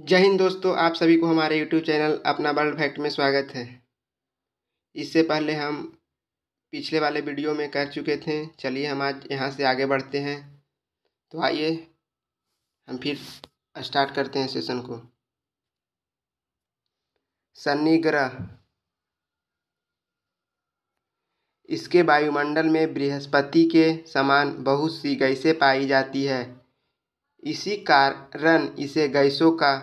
जय हिंद दोस्तों आप सभी को हमारे यूट्यूब चैनल अपना वर्ल्ड फैक्ट में स्वागत है इससे पहले हम पिछले वाले वीडियो में कर चुके थे चलिए हम आज यहाँ से आगे बढ़ते हैं तो आइए हम फिर स्टार्ट करते हैं सेशन को शनि ग्रह इसके वायुमंडल में बृहस्पति के समान बहुत सी गैसें पाई जाती है इसी कारण इसे गैसों का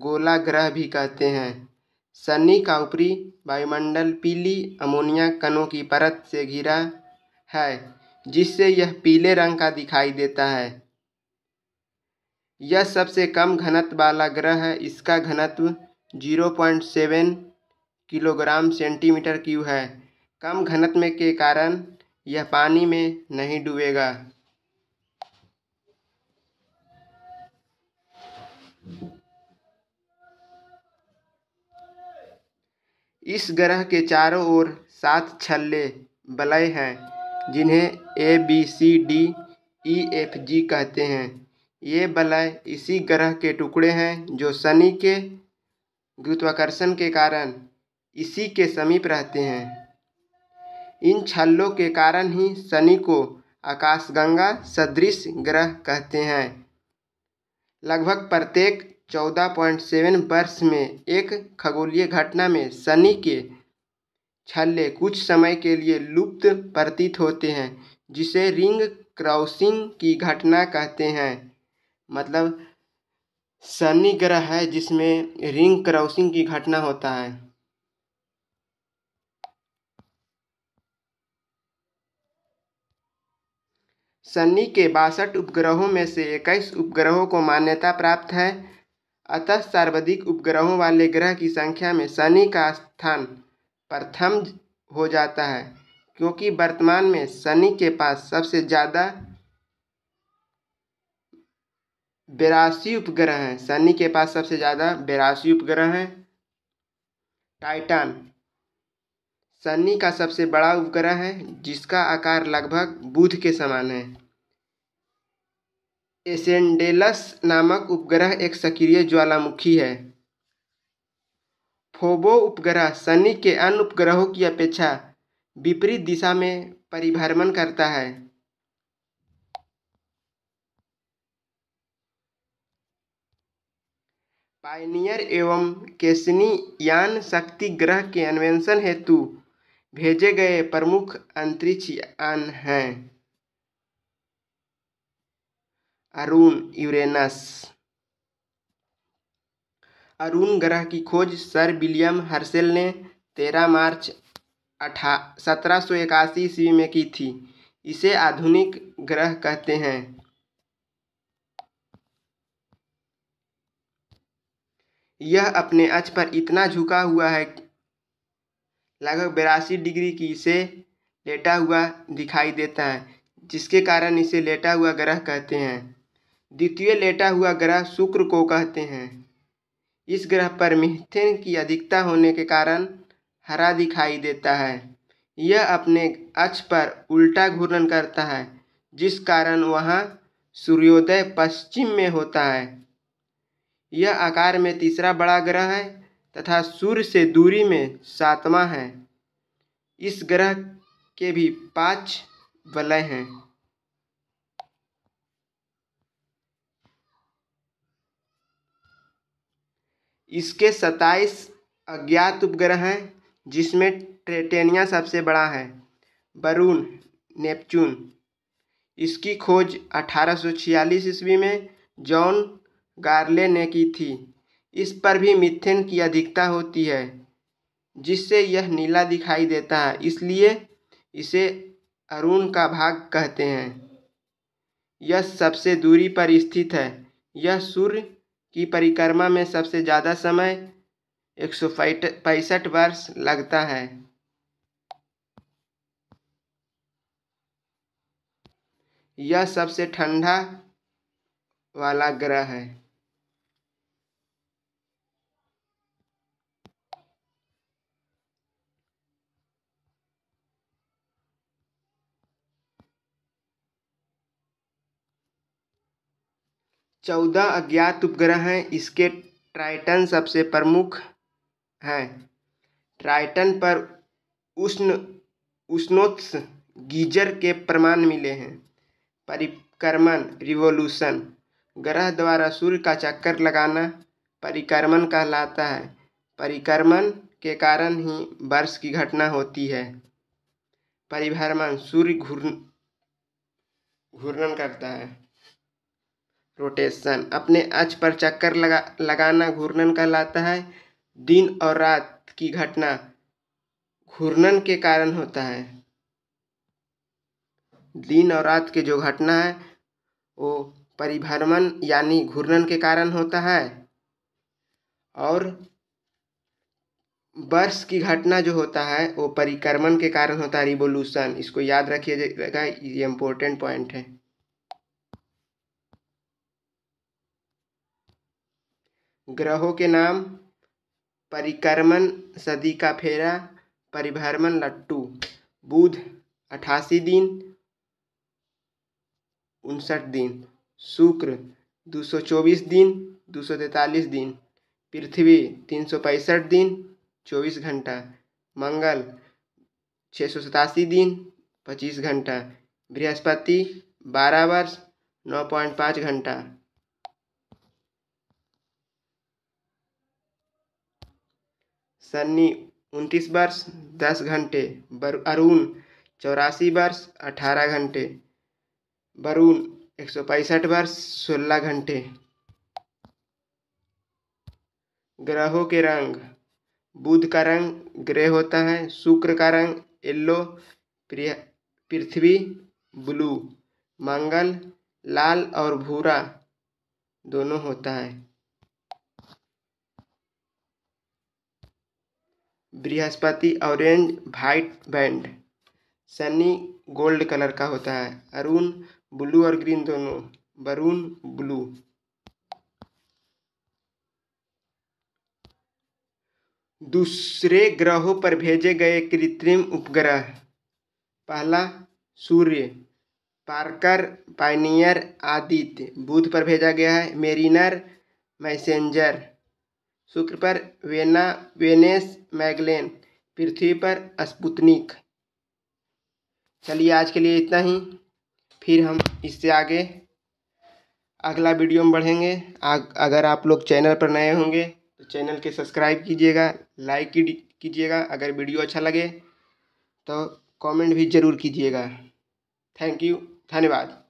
गोला ग्रह भी कहते हैं शनि का ऊपरी वायुमंडल पीली अमोनिया कणों की परत से घिरा है जिससे यह पीले रंग का दिखाई देता है यह सबसे कम घनत्व वाला ग्रह है इसका घनत्व 0.7 किलोग्राम सेंटीमीटर क्यू है कम घनत्व के कारण यह पानी में नहीं डूबेगा इस ग्रह के चारों ओर सात छल्ले बलय हैं जिन्हें A B C D E F G कहते हैं ये बलय इसी ग्रह के टुकड़े हैं जो शनि के गुरुत्वाकर्षण के कारण इसी के समीप रहते हैं इन छल्लों के कारण ही शनि को आकाशगंगा सदृश ग्रह कहते हैं लगभग प्रत्येक चौदह पॉइंट सेवन वर्ष में एक खगोलीय घटना में शनि के छल्ले कुछ समय के लिए लुप्त प्रतीत होते हैं जिसे रिंग क्रॉसिंग की घटना कहते हैं मतलब शनि ग्रह है जिसमें रिंग क्रॉसिंग की घटना होता है शनि के बासठ उपग्रहों में से इक्कीस उपग्रहों को मान्यता प्राप्त है अतः सर्वाधिक उपग्रहों वाले ग्रह की संख्या में शनि का स्थान प्रथम हो जाता है क्योंकि वर्तमान में शनि के पास सबसे ज़्यादा बेरासी उपग्रह हैं शनि के पास सबसे ज़्यादा बेरासी उपग्रह हैं टाइटन शनि का सबसे बड़ा उपग्रह है जिसका आकार लगभग बुध के समान है एसेंडेलस नामक उपग्रह एक सक्रिय ज्वालामुखी है फोबो उपग्रह शनि के अन्य उपग्रहों की अपेक्षा विपरीत दिशा में परिभ्रमण करता है पाइनियर एवं केसनी यान शक्ति ग्रह के अन्वेषण हेतु भेजे गए प्रमुख अंतरिक्ष यान हैं अरुण यूरेनस अरुण ग्रह की खोज सर विलियम हर्सेल ने तेरह मार्च अठा सत्रह सौ इक्यासी ईस्वी में की थी इसे आधुनिक ग्रह कहते हैं यह अपने अक्ष पर इतना झुका हुआ है लगभग बेरासी डिग्री की इसे लेटा हुआ दिखाई देता है जिसके कारण इसे लेटा हुआ ग्रह कहते हैं द्वितीय लेटा हुआ ग्रह शुक्र को कहते हैं इस ग्रह पर मिथेन की अधिकता होने के कारण हरा दिखाई देता है यह अपने अक्ष पर उल्टा घूर्णन करता है जिस कारण वहाँ सूर्योदय पश्चिम में होता है यह आकार में तीसरा बड़ा ग्रह है तथा सूर्य से दूरी में सातवां है इस ग्रह के भी पांच वलय हैं इसके सताइस अज्ञात उपग्रह हैं जिसमें ट्रेटेनिया सबसे बड़ा है बरून नेपच्यून इसकी खोज 1846 ईस्वी में जॉन गार्ले ने की थी इस पर भी मिथेन की अधिकता होती है जिससे यह नीला दिखाई देता है इसलिए इसे अरुण का भाग कहते हैं यह सबसे दूरी पर स्थित है यह सूर्य की परिक्रमा में सबसे ज़्यादा समय एक सौ पैंसठ वर्ष लगता है यह सबसे ठंडा वाला ग्रह है चौदह अज्ञात उपग्रह हैं इसके ट्राइटन सबसे प्रमुख हैं ट्राइटन पर उष्ण उष्णोत्स गीजर के प्रमाण मिले हैं परिक्रमण रिवोल्यूशन ग्रह द्वारा सूर्य का चक्कर लगाना परिक्रमण कहलाता है परिक्रमण के कारण ही वर्ष की घटना होती है परिभ्रमण सूर्य घूर्ण घूर्णन करता है रोटेशन अपने अच पर चक्कर लगा लगाना घूर्णन कहलाता है दिन और रात की घटना घूर्णन के कारण होता है दिन और रात के जो घटना है वो परिभ्रमण यानी घूर्णन के कारण होता है और वर्ष की घटना जो होता है वो परिक्रमण के कारण होता है रिवोल्यूशन इसको याद रखिएगा ये इम्पोर्टेंट पॉइंट है ग्रहों के नाम परिक्रमण सदी का फेरा परिभ्रमण लट्टू बुध अठासी दिन उनसठ दिन शुक्र दो सौ चौबीस दिन दो सौ तैंतालीस दिन पृथ्वी तीन सौ पैंसठ दिन चौबीस घंटा मंगल छः सौ सतासी दिन पच्चीस घंटा बृहस्पति बारह वर्ष नौ पॉइंट पाँच घंटा सन्नी उनतीस वर्ष दस घंटे अरुण चौरासी वर्ष अठारह घंटे वरुण एक सौ पैंसठ वर्ष सोलह घंटे ग्रहों के रंग बुध का रंग ग्रे होता है शुक्र का रंग येल्लो पृथ्वी ब्लू मंगल लाल और भूरा दोनों होता है बृहस्पति orange white band sunny gold colour का होता है अरुण ब्लू और ग्रीन दोनों बरून ब्लू दूसरे ग्रहों पर भेजे गए कृत्रिम उपग्रह पहला सूर्य पार्कर पाइनियर आदित्य बुध पर भेजा गया है मेरिनर मैसेंजर शुक्र पर वेना वेनेस मैगलेन पृथ्वी पर स्पुतनिक चलिए आज के लिए इतना ही फिर हम इससे आगे अगला वीडियो में बढ़ेंगे अगर आप लोग चैनल पर नए होंगे तो चैनल के सब्सक्राइब कीजिएगा लाइक कीजिएगा अगर वीडियो अच्छा लगे तो कमेंट भी ज़रूर कीजिएगा थैंक यू धन्यवाद